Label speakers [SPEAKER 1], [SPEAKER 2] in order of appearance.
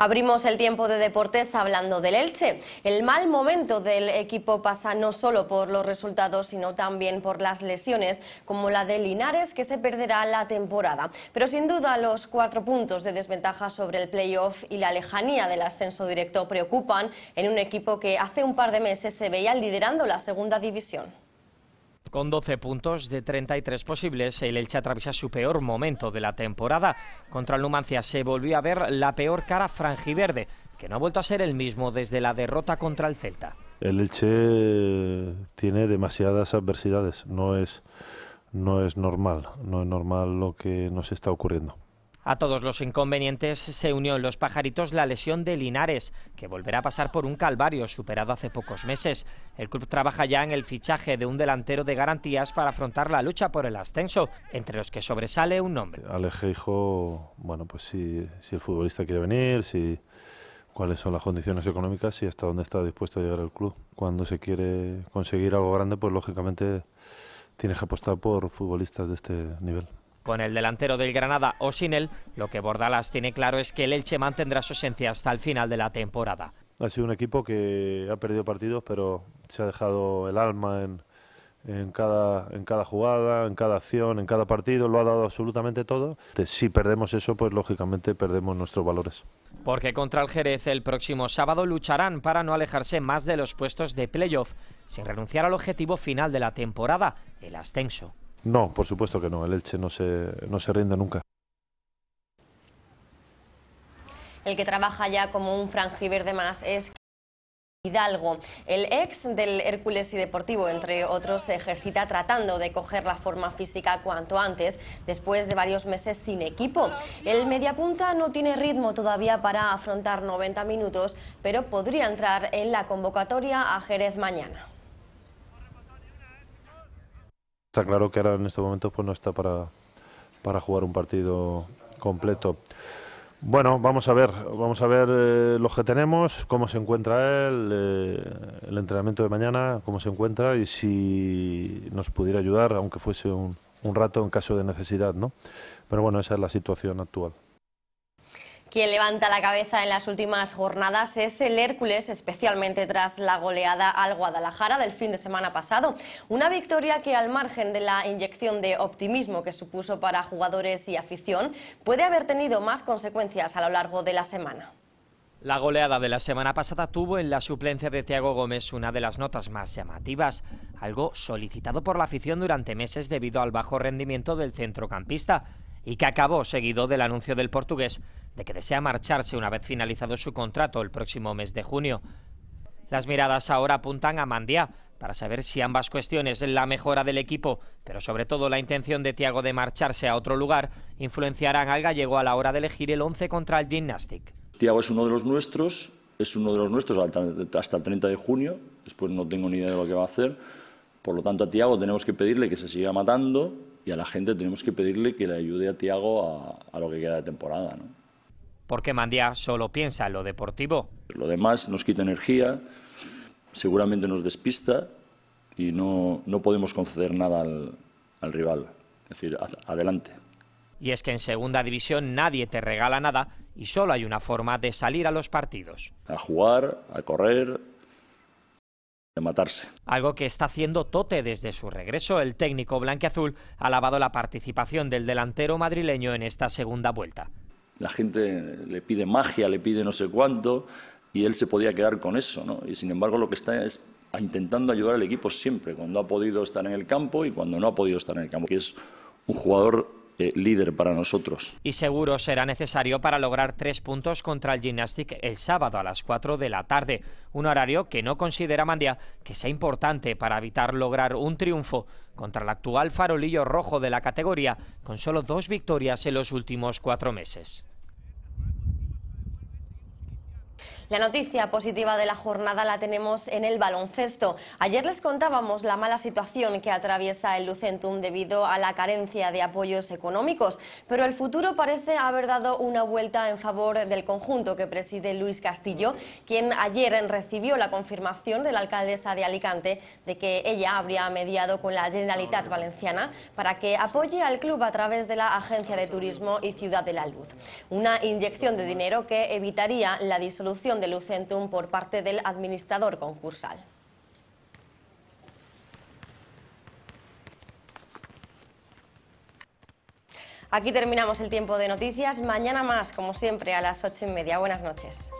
[SPEAKER 1] Abrimos el tiempo de deportes hablando del Elche. El mal momento del equipo pasa no solo por los resultados, sino también por las lesiones, como la de Linares, que se perderá la temporada. Pero sin duda los cuatro puntos de desventaja sobre el playoff y la lejanía del ascenso directo preocupan en un equipo que hace un par de meses se veía liderando la segunda división.
[SPEAKER 2] Con 12 puntos de 33 posibles, el Elche atraviesa su peor momento de la temporada. Contra el Numancia se volvió a ver la peor cara franjiverde, que no ha vuelto a ser el mismo desde la derrota contra el Celta.
[SPEAKER 3] El Elche tiene demasiadas adversidades, no es, no es normal, no es normal lo que nos está ocurriendo. A
[SPEAKER 2] todos los inconvenientes se unió en los pajaritos la lesión de Linares, que volverá a pasar por un calvario superado hace pocos meses. El club trabaja ya en el fichaje de un delantero de garantías para afrontar la lucha por el ascenso, entre los que sobresale un nombre.
[SPEAKER 3] Alejijo, bueno, pues si, el futbolista quiere venir, si cuáles son las condiciones económicas y hasta dónde está dispuesto a llegar el club. Cuando se quiere conseguir algo grande, pues lógicamente tienes que apostar por futbolistas de este nivel
[SPEAKER 2] con el delantero del Granada o sin él, lo que Bordalas tiene claro es que el Elche mantendrá su esencia hasta el final de la temporada.
[SPEAKER 3] Ha sido un equipo que ha perdido partidos, pero se ha dejado el alma en, cada, en cada jugada, en cada acción, en cada partido, lo ha dado absolutamente todo. Si perdemos eso, pues lógicamente perdemos nuestros valores.
[SPEAKER 2] Porque contra el Jerez el próximo sábado lucharán para no alejarse más de los puestos de playoff, sin renunciar al objetivo final de la temporada, el ascenso.
[SPEAKER 3] No, por supuesto que no. El Elche no se, no se rinde nunca.
[SPEAKER 1] El que trabaja ya como un de más es Hidalgo. El ex del Hércules y Deportivo, entre otros, se ejercita tratando de coger la forma física cuanto antes, después de varios meses sin equipo. El mediapunta no tiene ritmo todavía para afrontar 90 minutos, pero podría entrar en la convocatoria a Jerez mañana.
[SPEAKER 3] Está claro que ahora en estos momentos pues, no está para, para jugar un partido completo. Bueno, vamos a ver, vamos a ver eh, que tenemos, cómo se encuentra él, eh, el entrenamiento de mañana, cómo se encuentra y si nos pudiera ayudar, aunque fuese un, un rato en caso de necesidad, ¿no? Pero bueno, esa es la situación actual.
[SPEAKER 1] Quien levanta la cabeza en las últimas jornadas es el Hércules, especialmente tras la goleada al Guadalajara del fin de semana pasado. Una victoria que al margen de la inyección de optimismo que supuso para jugadores y afición, puede haber tenido más consecuencias a lo largo de la semana.
[SPEAKER 2] La goleada de la semana pasada tuvo en la suplencia de Thiago Gómez una de las notas más llamativas, algo solicitado por la afición durante meses debido al bajo rendimiento del centrocampista y que acabó seguido del anuncio del portugués de que desea marcharse una vez finalizado su contrato el próximo mes de junio. Las miradas ahora apuntan a Mandiá para saber si ambas cuestiones, la mejora del equipo, pero sobre todo la intención de Tiago de marcharse a otro lugar, influenciarán al gallego a la hora de elegir el 11 contra el gimnastic.
[SPEAKER 4] Tiago es uno de los nuestros, es uno de los nuestros hasta el 30 de junio, después no tengo ni idea de lo que va a hacer, por lo tanto a Tiago tenemos que pedirle que se siga matando, y a la gente tenemos que pedirle que le ayude a Tiago a, lo que queda de temporada. ¿no?
[SPEAKER 2] Porque Mandía solo piensa en lo deportivo.
[SPEAKER 4] Lo demás nos quita energía, seguramente nos despista y no, podemos conceder nada al, al rival. Es decir, adelante.
[SPEAKER 2] Y es que en segunda división nadie te regala nada y solo hay una forma de salir a los partidos.
[SPEAKER 4] A jugar, a correr, matarse.
[SPEAKER 2] Algo que está haciendo Tote desde su regreso. El técnico blanqueazul ha alabado la participación del delantero madrileño en esta segunda vuelta.
[SPEAKER 4] La gente le pide magia, le pide no sé cuánto, y él se podía quedar con eso, ¿no? Y sin embargo lo que está es intentando ayudar al equipo siempre, cuando ha podido estar en el campo y cuando no ha podido estar en el campo, que es un jugador eh, líder para nosotros.
[SPEAKER 2] Y seguro será necesario para lograr tres puntos contra el Gymnastic el sábado a las 4 de la tarde, un horario que no considera Mandia que sea importante para evitar lograr un triunfo contra el actual farolillo rojo de la categoría, con solo dos victorias en los últimos cuatro meses.
[SPEAKER 1] La noticia positiva de la jornada la tenemos en el baloncesto. Ayer les contábamos la mala situación que atraviesa el Lucentum debido a la carencia de apoyos económicos, pero el futuro parece haber dado una vuelta en favor del conjunto que preside Luis Castillo, quien ayer recibió la confirmación de la alcaldesa de Alicante de que ella habría mediado con la Generalitat ah. Valenciana para que apoye al club a través de la Agencia de Turismo y Ciudad de la Luz. Una inyección de dinero que evitaría la disolución de Lucentum por parte del administrador concursal. Aquí terminamos el tiempo de noticias. Mañana más, como siempre, a las ocho y media. Buenas noches.